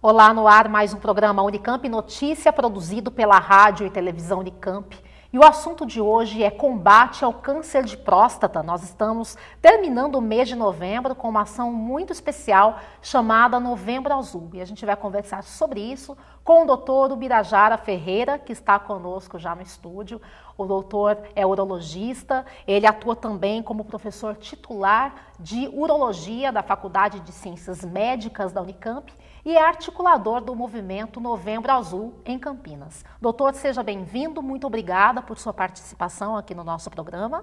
Olá, no ar mais um programa Unicamp Notícia, produzido pela Rádio e Televisão Unicamp. E o assunto de hoje é combate ao câncer de próstata. Nós estamos terminando o mês de novembro com uma ação muito especial chamada Novembro Azul. E a gente vai conversar sobre isso com o doutor Ubirajara Ferreira, que está conosco já no estúdio. O doutor é urologista, ele atua também como professor titular de urologia da Faculdade de Ciências Médicas da Unicamp e é articulador do movimento Novembro Azul em Campinas. Doutor, seja bem-vindo, muito obrigada por sua participação aqui no nosso programa.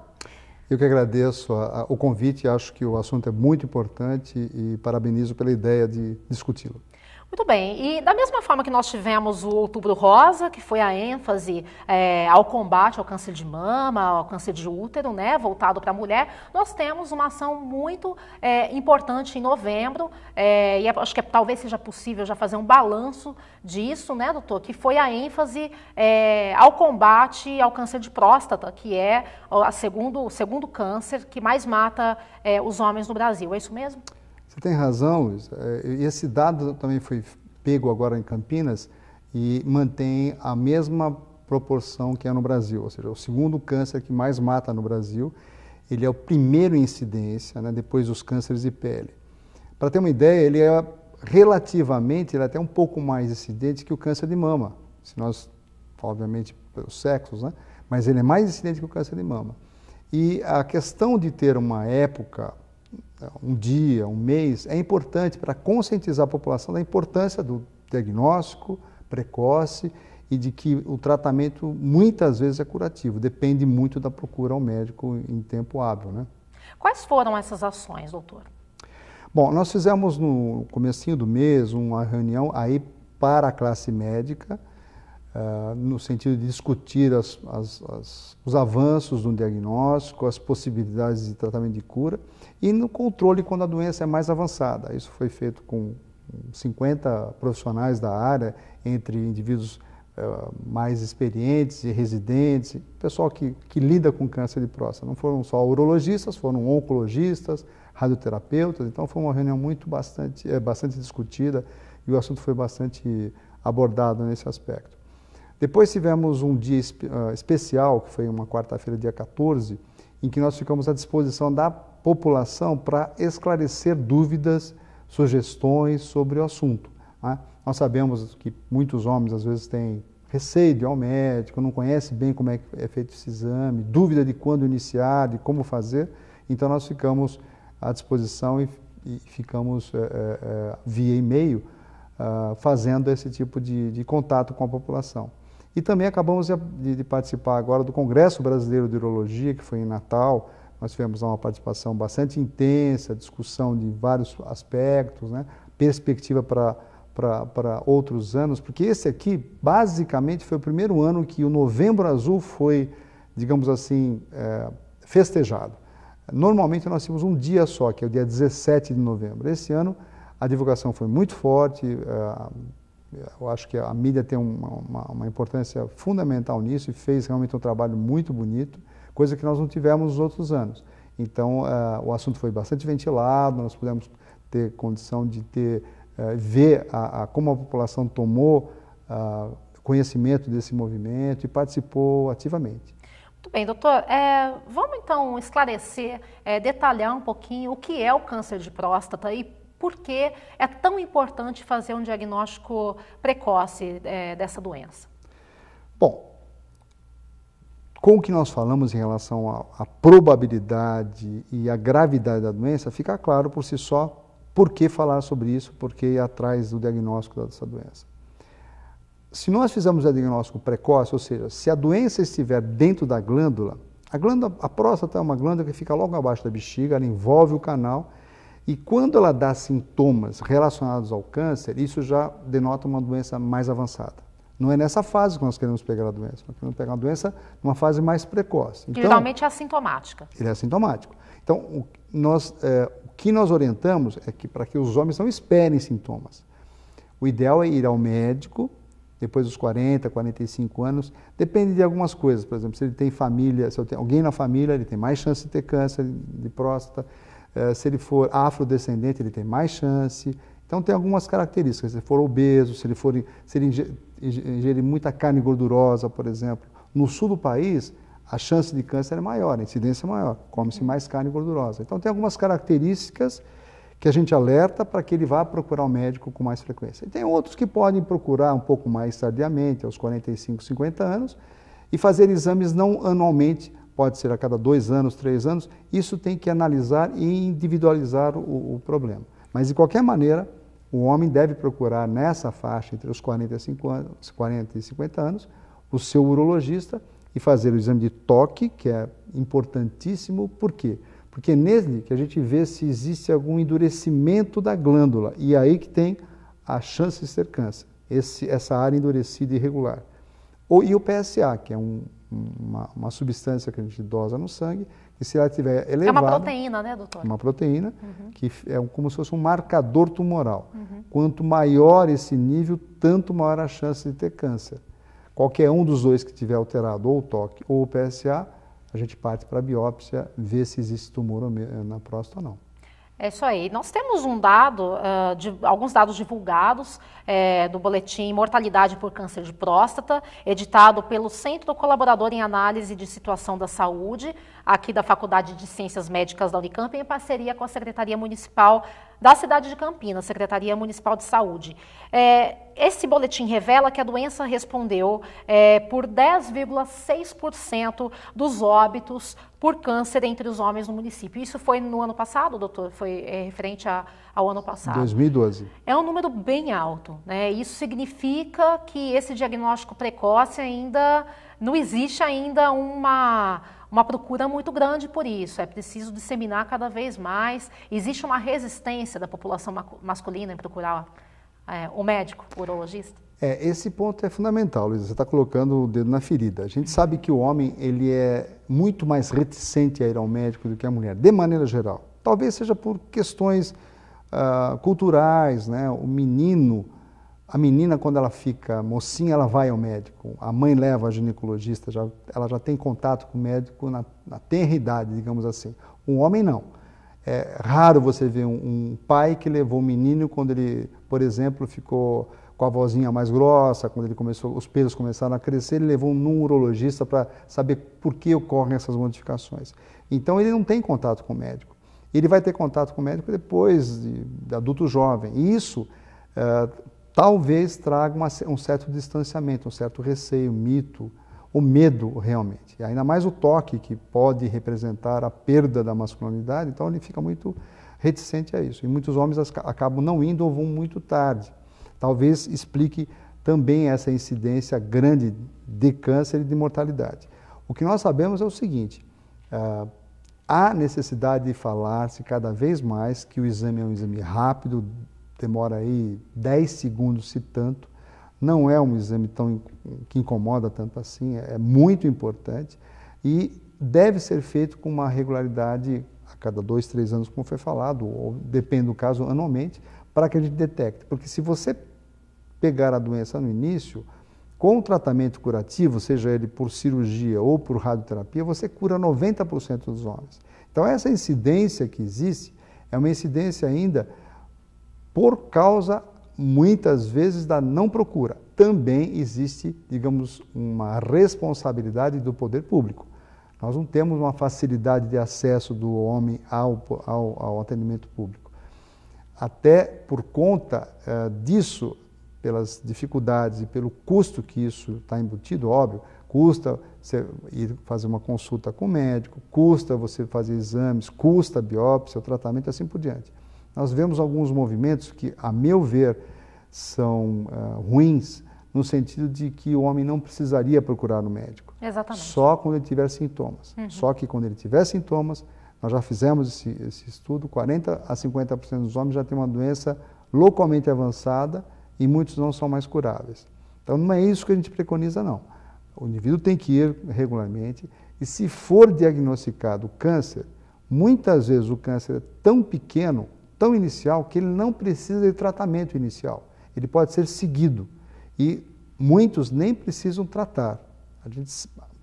Eu que agradeço a, a, o convite, acho que o assunto é muito importante e parabenizo pela ideia de discuti-lo. Muito bem, e da mesma forma que nós tivemos o Outubro Rosa, que foi a ênfase é, ao combate ao câncer de mama, ao câncer de útero, né, voltado para a mulher, nós temos uma ação muito é, importante em novembro, é, e é, acho que é, talvez seja possível já fazer um balanço disso, né, doutor, que foi a ênfase é, ao combate ao câncer de próstata, que é o segundo, o segundo câncer que mais mata os homens no Brasil, é isso mesmo? Você tem razão, é, Esse dado também foi pego agora em Campinas e mantém a mesma proporção que é no Brasil, ou seja, o segundo câncer que mais mata no Brasil, ele é o primeiro em incidência, né, depois dos cânceres de pele. Para ter uma ideia, ele é relativamente, ele é até um pouco mais incidente que o câncer de mama, se nós, obviamente, pelos sexos, né, mas ele é mais incidente que o câncer de mama. E a questão de ter uma época né, um dia, um mês, é importante para conscientizar a população da importância do diagnóstico precoce e de que o tratamento muitas vezes é curativo, depende muito da procura ao médico em tempo hábil. Né? Quais foram essas ações, doutor? Bom, nós fizemos no comecinho do mês uma reunião aí para a classe médica, eh, no sentido de discutir as, as, as, os avanços do diagnóstico, as possibilidades de tratamento de cura e no controle quando a doença é mais avançada. Isso foi feito com 50 profissionais da área, entre indivíduos uh, mais experientes e residentes, pessoal que, que lida com câncer de próstata. Não foram só urologistas, foram oncologistas, radioterapeutas, então foi uma reunião muito bastante, eh, bastante discutida e o assunto foi bastante abordado nesse aspecto. Depois tivemos um dia uh, especial, que foi uma quarta-feira, dia 14, em que nós ficamos à disposição da população para esclarecer dúvidas, sugestões sobre o assunto. Né? Nós sabemos que muitos homens às vezes têm receio de ir ao médico, não conhece bem como é, é feito esse exame, dúvida de quando iniciar, de como fazer. Então nós ficamos à disposição e, e ficamos é, é, via e-mail ah, fazendo esse tipo de, de contato com a população. E também acabamos de, de participar agora do Congresso Brasileiro de Urologia, que foi em Natal. Nós tivemos uma participação bastante intensa, discussão de vários aspectos, né? perspectiva para para outros anos, porque esse aqui, basicamente, foi o primeiro ano que o Novembro Azul foi, digamos assim, é, festejado. Normalmente nós tínhamos um dia só, que é o dia 17 de novembro. Esse ano a divulgação foi muito forte, é, eu acho que a mídia tem uma, uma, uma, importância fundamental nisso e fez realmente um trabalho muito bonito, coisa que nós não tivemos nos outros anos. Então, uh, o assunto foi bastante ventilado, nós pudemos ter condição de ter, uh, ver a, a, como a população tomou uh, conhecimento desse movimento e participou ativamente. Muito bem, doutor. É, vamos então esclarecer, é, detalhar um pouquinho o que é o câncer de próstata e por que é tão importante fazer um diagnóstico precoce é, dessa doença? Bom, com o que nós falamos em relação à probabilidade e à gravidade da doença, fica claro por si só por que falar sobre isso, porque ir atrás do diagnóstico dessa doença. Se nós fizermos o diagnóstico precoce, ou seja, se a doença estiver dentro da glândula, a glândula, a próstata é uma glândula que fica logo abaixo da bexiga, ela envolve o canal e quando ela dá sintomas relacionados ao câncer, isso já denota uma doença mais avançada. Não é nessa fase que nós queremos pegar a doença. Nós queremos pegar a doença numa fase mais precoce. Então, Geralmente é assintomática. Ele é assintomático. Então, o, nós, é, o que nós orientamos é que para que os homens não esperem sintomas. O ideal é ir ao médico depois dos 40, 45 anos, depende de algumas coisas. Por exemplo, se ele tem família, se tem alguém na família, ele tem mais chance de ter câncer de próstata. Eh, se ele for afrodescendente, ele tem mais chance. Então tem algumas características. Se ele for obeso, se ele, for, se ele ingere muita carne gordurosa, por exemplo. No sul do país, a chance de câncer é maior, a incidência é maior, come-se uhum. mais carne gordurosa. Então tem algumas características que a gente alerta para que ele vá procurar o um médico com mais frequência. E tem outros que podem procurar um pouco mais tardiamente, aos 45, 50 anos, e fazer exames não anualmente, pode ser a cada dois anos, três anos, isso tem que analisar e individualizar o, o problema. Mas, de qualquer maneira, o homem deve procurar nessa faixa, entre os 40 e, 50, 40 e 50 anos, o seu urologista e fazer o exame de toque, que é importantíssimo, por quê? Porque é nele que a gente vê se existe algum endurecimento da glândula, e é aí que tem a chance de ser câncer, esse, essa área endurecida e irregular. Ou, e o PSA, que é um, uma, uma substância que a gente dosa no sangue, e se ela tiver elevada... É uma proteína, né, doutor? Uma proteína, uhum. que é como se fosse um marcador tumoral. Uhum. Quanto maior esse nível, tanto maior a chance de ter câncer. Qualquer um dos dois que tiver alterado, ou o toque ou o PSA, a gente parte para a biópsia, ver se existe tumor eh, na próstata ou não. É isso aí. Nós temos um dado, uh, de, alguns dados divulgados é, do boletim Mortalidade por Câncer de Próstata, editado pelo Centro Colaborador em Análise de Situação da Saúde, aqui da Faculdade de Ciências Médicas da Unicamp, em parceria com a Secretaria Municipal da cidade de Campinas, Secretaria Municipal de Saúde. É, esse boletim revela que a doença respondeu é, por 10,6% dos óbitos por câncer entre os homens no município. Isso foi no ano passado, doutor? Foi é, referente a, ao ano passado? 2012. É um número bem alto. Né? Isso significa que esse diagnóstico precoce ainda não existe ainda uma uma procura muito grande por isso. É preciso disseminar cada vez mais. Existe uma resistência da população masculina em procurar é, o médico, o urologista? É, esse ponto é fundamental, Luísa. Você está colocando o dedo na ferida. A gente sabe que o homem ele é muito mais reticente a ir ao médico do que a mulher, de maneira geral. Talvez seja por questões uh, culturais, né? O menino a menina, quando ela fica mocinha, ela vai ao médico. A mãe leva a ginecologista, já, ela já tem contato com o médico na, na tenra idade, digamos assim. Um homem, não. É raro você ver um, um pai que levou o um menino quando ele, por exemplo, ficou com a vozinha mais grossa, quando ele começou, os pelos começaram a crescer, ele levou um urologista para saber por que ocorrem essas modificações. Então ele não tem contato com o médico. Ele vai ter contato com o médico depois de, de adulto jovem. E isso uh, talvez traga uma, um certo distanciamento, um certo receio, mito, o medo realmente. E ainda mais o toque, que pode representar a perda da masculinidade, então ele fica muito reticente a isso. E muitos homens acabam não indo ou vão muito tarde. Talvez explique também essa incidência grande de câncer e de mortalidade. O que nós sabemos é o seguinte: ah, há necessidade de falar-se cada vez mais que o exame é um exame rápido, demora aí 10 segundos, se tanto. Não é um exame tão que incomoda tanto assim, é, é muito importante e deve ser feito com uma regularidade a cada dois, três anos, como foi falado, ou depende do caso, anualmente, para que a gente detecte. Porque se você pegar a doença no início, com o tratamento curativo, seja ele por cirurgia ou por radioterapia, você cura 90% dos homens. Então, essa incidência que existe é uma incidência ainda por causa, muitas vezes, da não procura. Também existe, digamos, uma responsabilidade do poder público. Nós não temos uma facilidade de acesso do homem ao, ao, ao atendimento público. Até por conta eh, disso, pelas dificuldades e pelo custo que isso está embutido, óbvio, custa você ir fazer uma consulta com o médico, custa você fazer exames, custa biópsia, o tratamento e assim por diante. Nós vemos alguns movimentos que, a meu ver, são uh, ruins, no sentido de que o homem não precisaria procurar um médico. Exatamente. Só quando ele tiver sintomas. Uhum. Só que quando ele tiver sintomas, nós já fizemos esse, esse estudo, 40 a 50% dos homens já tem uma doença localmente avançada e muitos não são mais curáveis. Então não é isso que a gente preconiza, não. O indivíduo tem que ir regularmente e se for diagnosticado câncer, muitas vezes o câncer é tão pequeno tão inicial que ele não precisa de tratamento inicial. Ele pode ser seguido e muitos nem precisam tratar. A gente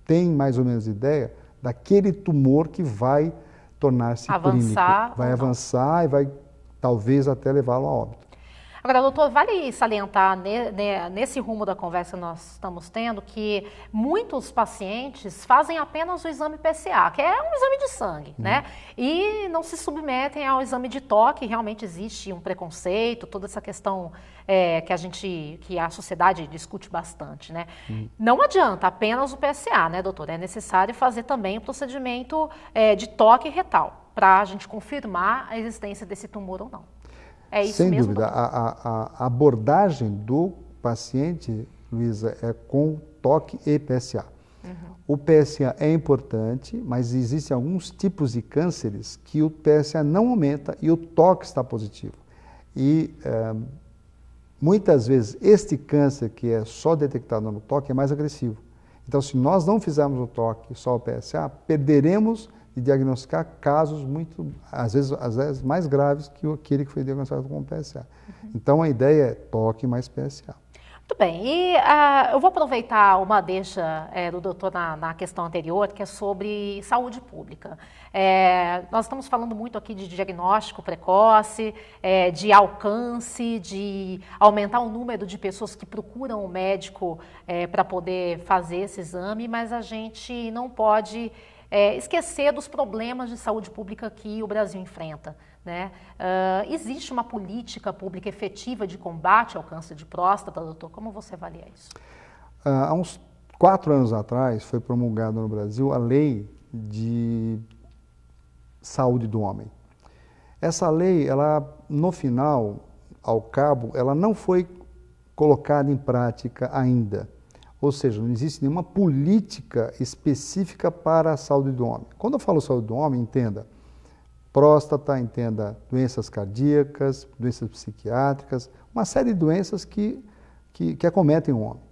tem mais ou menos ideia daquele tumor que vai tornar-se clínico, vai avançar e vai talvez até levá-lo a óbito. Agora, doutor, vale salientar ne, ne, nesse rumo da conversa que nós estamos tendo que muitos pacientes fazem apenas o exame PCA, que é um exame de sangue, uhum. né? E não se submetem ao exame de toque, realmente existe um preconceito, toda essa questão é, que a gente, que a sociedade discute bastante, né? Uhum. Não adianta apenas o PSA, né, doutor? É necessário fazer também o procedimento é, de toque retal para a gente confirmar a existência desse tumor ou não. É isso Sem mesmo? dúvida. A, a, a abordagem do paciente, Luísa, é com toque e PSA. Uhum. O PSA é importante, mas existem alguns tipos de cânceres que o PSA não aumenta e o toque está positivo. E é, muitas vezes este câncer que é só detectado no toque é mais agressivo. Então, se nós não fizermos o toque só o PSA, perderemos e diagnosticar casos muito, às vezes, às vezes mais graves que aquele que foi diagnosticado com PSA. Uhum. Então a ideia é toque mais PSA. Muito bem, e uh, eu vou aproveitar uma deixa é, do doutor na, na, questão anterior, que é sobre saúde pública. É, nós estamos falando muito aqui de diagnóstico precoce, é, de alcance, de aumentar o número de pessoas que procuram o médico é, para poder fazer esse exame, mas a gente não pode é, esquecer dos problemas de saúde pública que o Brasil enfrenta. Né? Uh, existe uma política pública efetiva de combate ao câncer de próstata, doutor? Como você avalia isso? Uh, há uns quatro anos atrás foi promulgada no Brasil a lei de saúde do homem. Essa lei, ela no final, ao cabo, ela não foi colocada em prática ainda. Ou seja, não existe nenhuma política específica para a saúde do homem. Quando eu falo saúde do homem, entenda próstata, entenda doenças cardíacas, doenças psiquiátricas, uma série de doenças que, que, que acometem o homem.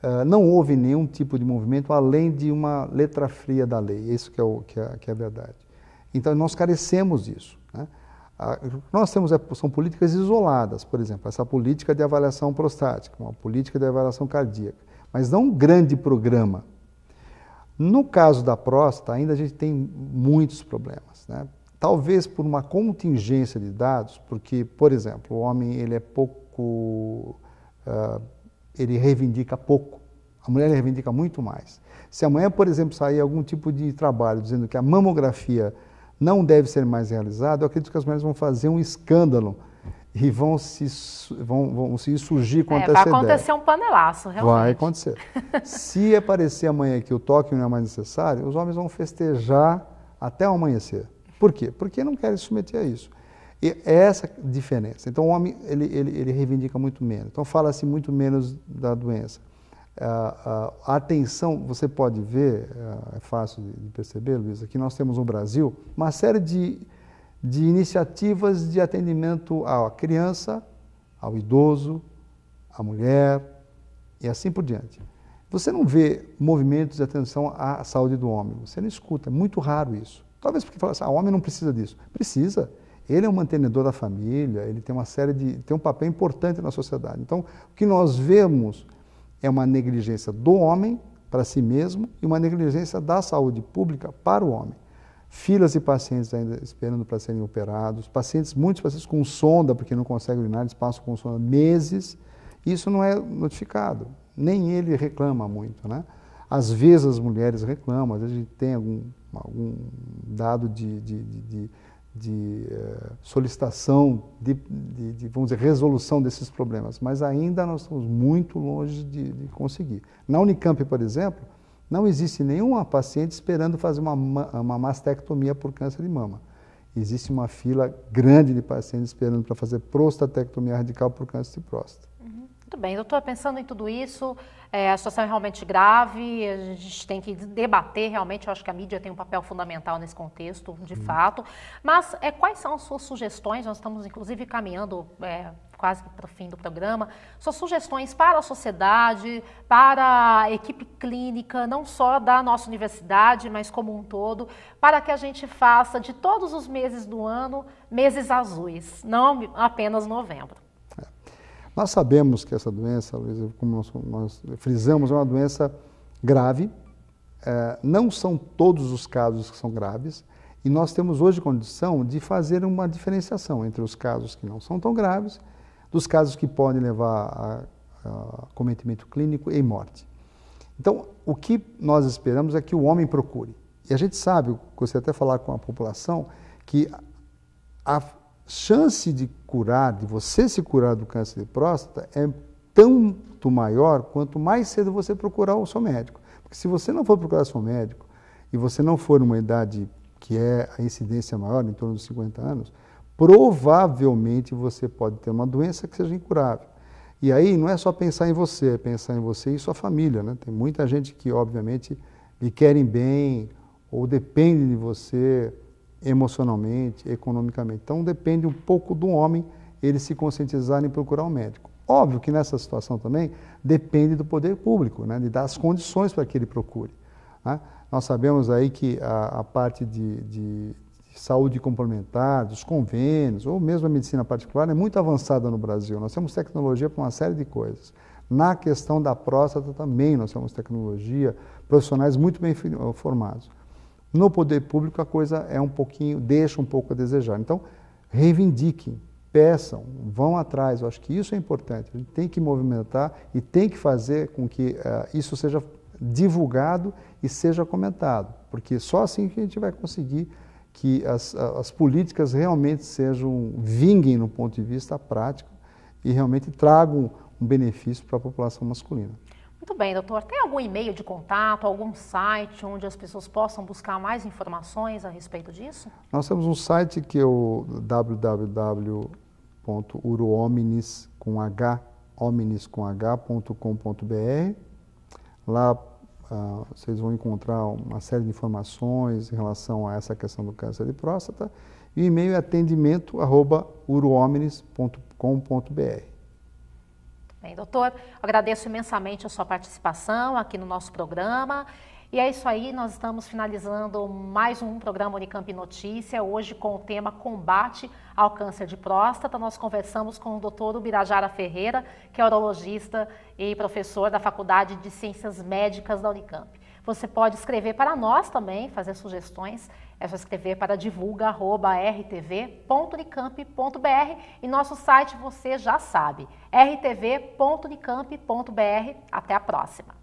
Uh, não houve nenhum tipo de movimento além de uma letra fria da lei, isso que é, o, que é, que é a verdade. Então, nós carecemos disso. Né? Uh, nós temos é, são políticas isoladas, por exemplo, essa política de avaliação prostática, uma política de avaliação cardíaca mas não um grande programa. No caso da próstata, ainda a gente tem muitos problemas, né? Talvez por uma contingência de dados, porque, por exemplo, o homem ele é pouco, uh, ele reivindica pouco. A mulher reivindica muito mais. Se amanhã, por exemplo, sair algum tipo de trabalho dizendo que a mamografia não deve ser mais realizada, eu acredito que as mulheres vão fazer um escândalo e vão se, vão, vão se insurgir contra é, essa ideia. Vai acontecer um panelaço, realmente. Vai acontecer. se aparecer amanhã que o toque não é mais necessário, os homens vão festejar até o amanhecer. Por quê? Porque não querem se submeter a isso. E é essa a diferença. Então o homem ele, ele, ele reivindica muito menos. Então fala-se muito menos da doença. A, ah, ah, a atenção, você pode ver, ah, é fácil de perceber, Luiz, que nós temos no Brasil uma série de de iniciativas de atendimento à criança, ao idoso, à mulher e assim por diante. Você não vê movimentos de atenção à saúde do homem, você não escuta, é muito raro isso. Talvez porque fala assim, ah, o homem não precisa disso. Precisa. Ele é um mantenedor da família, ele tem uma série de. tem um papel importante na sociedade. Então, o que nós vemos é uma negligência do homem para si mesmo e uma negligência da saúde pública para o homem filas de pacientes ainda esperando para serem operados, pacientes, muitos pacientes com sonda, porque não conseguem urinar, eles passam com sonda meses, isso não é notificado, nem ele reclama muito, né? Às vezes as mulheres reclamam, às vezes a gente tem algum, algum dado de, de, de, de eh, solicitação, de, de, vamos dizer, resolução desses problemas, mas ainda nós estamos muito longe de, de conseguir. Na Unicamp, por exemplo, não existe nenhuma paciente esperando fazer uma, uma mastectomia por câncer de mama. Existe uma fila grande de pacientes esperando para fazer prostatectomia radical por câncer de próstata. Muito bem, doutor, pensando em tudo isso, é, a situação é realmente grave, a gente tem que debater realmente, eu acho que a mídia tem um papel fundamental nesse contexto, de hum. fato. Mas é, quais são as suas sugestões? Nós estamos, inclusive, caminhando é, quase para o fim do programa. Suas sugestões para a sociedade, para a equipe clínica, não só da nossa universidade, mas como um todo, para que a gente faça de todos os meses do ano meses azuis, não apenas novembro. Nós sabemos que essa doença, como nós, nós frisamos, é uma doença grave. É, não são todos os casos que são graves. E nós temos hoje condição de fazer uma diferenciação entre os casos que não são tão graves, dos casos que podem levar a, a cometimento clínico e morte. Então, o que nós esperamos é que o homem procure. E a gente sabe, gostaria até falar com a população, que a chance de curar, de você se curar do câncer de próstata, é tanto maior quanto mais cedo você procurar o seu médico. Porque se você não for procurar o seu médico e você não for numa idade que é a incidência maior, em torno dos 50 anos, provavelmente você pode ter uma doença que seja incurável. E aí não é só pensar em você, é pensar em você e sua família. Né? Tem muita gente que, obviamente, lhe querem bem ou depende de você emocionalmente, economicamente. Então depende um pouco do homem ele se conscientizar em procurar um médico. Óbvio que nessa situação também depende do poder público, né, de dar as condições para que ele procure. Né? Nós sabemos aí que a, a parte de, de, de, saúde complementar, dos convênios, ou mesmo a medicina particular, é muito avançada no Brasil. Nós temos tecnologia para uma série de coisas. Na questão da próstata também nós temos tecnologia, profissionais muito bem formados. No poder público a coisa é um pouquinho, deixa um pouco a desejar. Então, reivindiquem, peçam, vão atrás. Eu acho que isso é importante. A gente tem que movimentar e tem que fazer com que uh, isso seja divulgado e seja comentado, porque só assim que a gente vai conseguir que as, as políticas realmente sejam, vinguem no ponto de vista prático e realmente tragam um benefício para a população masculina. Muito bem, doutor. Tem algum e-mail de contato, algum site onde as pessoas possam buscar mais informações a respeito disso? Nós temos um site que é o www.uruomnis Lá ah, vocês vão encontrar uma série de informações em relação a essa questão do câncer de próstata. E o e-mail é atendimento.uruomnis.com.br. Bem, doutor, agradeço imensamente a sua participação aqui no nosso programa. E é isso aí, nós estamos finalizando mais um programa Unicamp Notícia, hoje com o tema Combate ao Câncer de Próstata. Nós conversamos com o doutor Ubirajara Ferreira, que é urologista e professor da Faculdade de Ciências Médicas da Unicamp. Você pode escrever para nós também, fazer sugestões. É só escrever para divulga.rtv.unicamp.br e nosso site você já sabe, rtv.unicamp.br. Até a próxima!